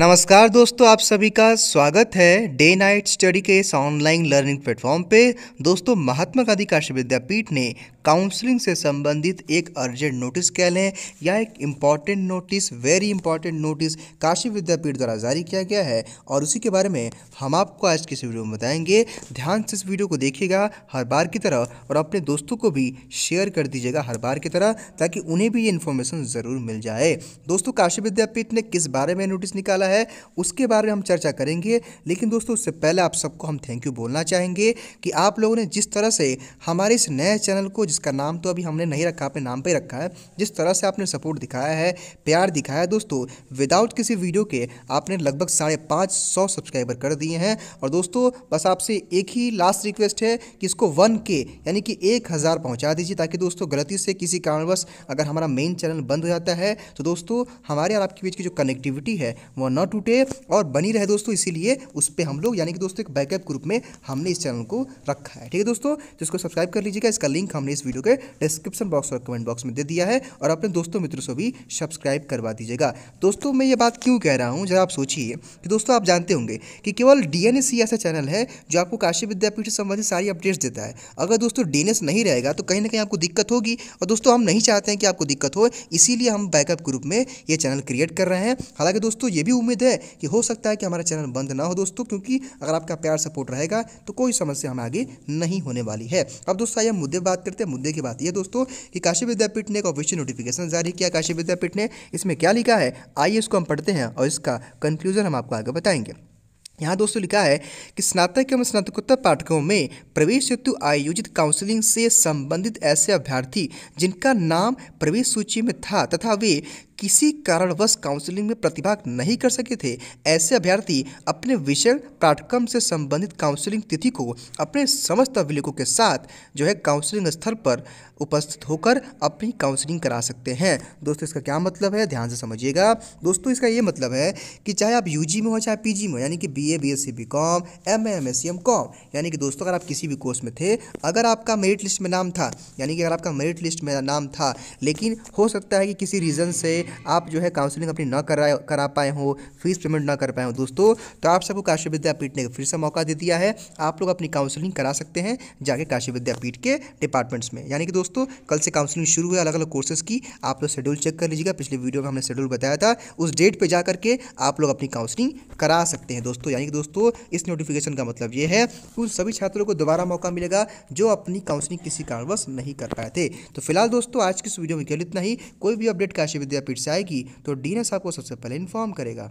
नमस्कार दोस्तों आप सभी का स्वागत है डे नाइट स्टडी के इस ऑनलाइन लर्निंग प्लेटफॉर्म पे दोस्तों महात्मा गांधी काशी विद्यापीठ ने काउंसलिंग से संबंधित एक अर्जेंट नोटिस कह लें या एक important notice very important notice Kashi Vidyapith द्वारा जारी किया गया है और उसी के बारे में हम आपको आज की इस वीडियो में बताएंगे ध्यान से इस वीडियो को देखिएगा हर बार की तरह और अपने दोस्तों को भी शेयर कर दीजिएगा हर बार की तरह ताकि उन्हें भी ये इन्फॉर्मेशन ज़रूर मिल जाए दोस्तों काशी विद्यापीठ ने किस बारे में नोटिस निकाला है उसके बारे में हम चर्चा करेंगे लेकिन दोस्तों उससे पहले आप सबको हम थैंक यू बोलना चाहेंगे कि आप लोगों ने जिस तरह से हमारे इस नए चैनल को जिसका नाम तो अभी हमने नहीं रखा अपने नाम पर रखा है जिस तरह से आपने सपोर्ट दिखाया है प्यार दिखाया है दोस्तों विदाउट किसी वीडियो के आपने लगभग साढ़े पाँच सौ सब्सक्राइबर कर दिए हैं और दोस्तों बस आपसे एक ही लास्ट रिक्वेस्ट है कि इसको वन के यानी कि एक हज़ार पहुँचा दीजिए ताकि दोस्तों गलती से किसी कारणवश अगर हमारा मेन चैनल बंद हो जाता है तो दोस्तों हमारे और आपके बीच की जो कनेक्टिविटी है वह वह न टूटे और बनी रहे दोस्तों इसीलिए उस पर हम लोग यानी कि दोस्तों एक बैकअप ग्रुप में हमने इस चैनल को रखा है ठीक है दोस्तों जिसको तो सब्सक्राइब कर लीजिएगा इसका लिंक हमने इस वीडियो के डिस्क्रिप्शन बॉक्स और कमेंट बॉक्स में दे दिया है और अपने दोस्तों मित्रों से भी सब्सक्राइब करवा दीजिएगा दोस्तों मैं ये बात क्यों कह रहा हूँ जरा आप सोचिए कि दोस्तों आप जानते होंगे कि केवल डी ऐसा चैनल है जो आपको काशी विद्यापीठ से संबंधित सारी अपडेट्स देता है अगर दोस्तों डी नहीं रहेगा तो कहीं ना कहीं आपको दिक्कत होगी और दोस्तों हम नहीं चाहते हैं कि आपको दिक्कत हो इसीलिए हम बैकअप ग्रुप में ये चैनल क्रिएट कर रहे हैं हालांकि दोस्तों ये भी उम्मीद है कि हो सकता है कि हमारा चैनल बंद ना हो दोस्तों क्योंकि अगर आपका प्यार सपोर्ट रहेगा तो कोई समस्या हमें आगे नहीं होने वाली है अब दोस्तों आइए मुद्दे बात करते हैं मुद्दे की बात यह दोस्तों कि काशी विद्यापीठ ने एक ऑफिशियल नोटिफिकेशन जारी किया काशी विद्यापीठ ने इसमें क्या लिखा है आइए इसको हम पढ़ते हैं और इसका कंक्लूजन हम आपको आगे बताएंगे यहाँ दोस्तों लिखा है कि स्नातक एवं स्नातकोत्तर पाठकों में प्रवेश हेतु आयोजित काउंसलिंग से संबंधित ऐसे अभ्यर्थी जिनका नाम प्रवेश सूची में था तथा वे किसी कारणवश काउंसलिंग में प्रतिभाग नहीं कर सके थे ऐसे अभ्यर्थी अपने विषय पाठ्यक्रम से संबंधित काउंसलिंग तिथि को अपने समस्त अभिलेखों के साथ जो है काउंसलिंग स्थल पर उपस्थित होकर अपनी काउंसलिंग करा सकते हैं दोस्तों इसका क्या मतलब है ध्यान से समझिएगा दोस्तों इसका ये मतलब है कि चाहे आप यू में हो चाहे पी में हो यानी कि B A B S C B com M A M S C M com यानी कि दोस्तों अगर आप किसी भी कोर्स में थे अगर आपका मेरिट लिस्ट में नाम था यानी कि अगर आपका मेरिट लिस्ट में नाम था लेकिन हो सकता है कि किसी रीज़न से आप जो है काउंसलिंग अपनी ना करा करा पाए हो फीस पेमेंट ना कर पाए हो दोस्तों तो आप सबको काशी विद्यापीठ ने फिर से मौका दे दिया है आप लोग अपनी काउंसलिंग करा सकते हैं जाके काशी विद्यापीठ के डिपार्टमेंट्स में यानी कि दोस्तों कल से काउंसलिंग शुरू हुई अलग अलग कोर्सेज की आप लोग शेड्यूल चेक कर लीजिएगा पिछले वीडियो में हमने शेड्यूल बताया था उस डेट पर जा करके आप लोग अपनी काउंसलिंग करा सकते हैं दोस्तों यानी कि दोस्तों इस नोटिफिकेशन का मतलब ये है उन सभी छात्रों को दोबारा मौका मिलेगा जो अपनी काउंसलिंग किसी कारणवश नहीं कर पाए थे तो फिलहाल दोस्तों आज की इस वीडियो में केवल इतना ही कोई भी अपडेट काशी विद्यापीठ से आएगी तो डीनस आपको सबसे पहले इन्फॉर्म करेगा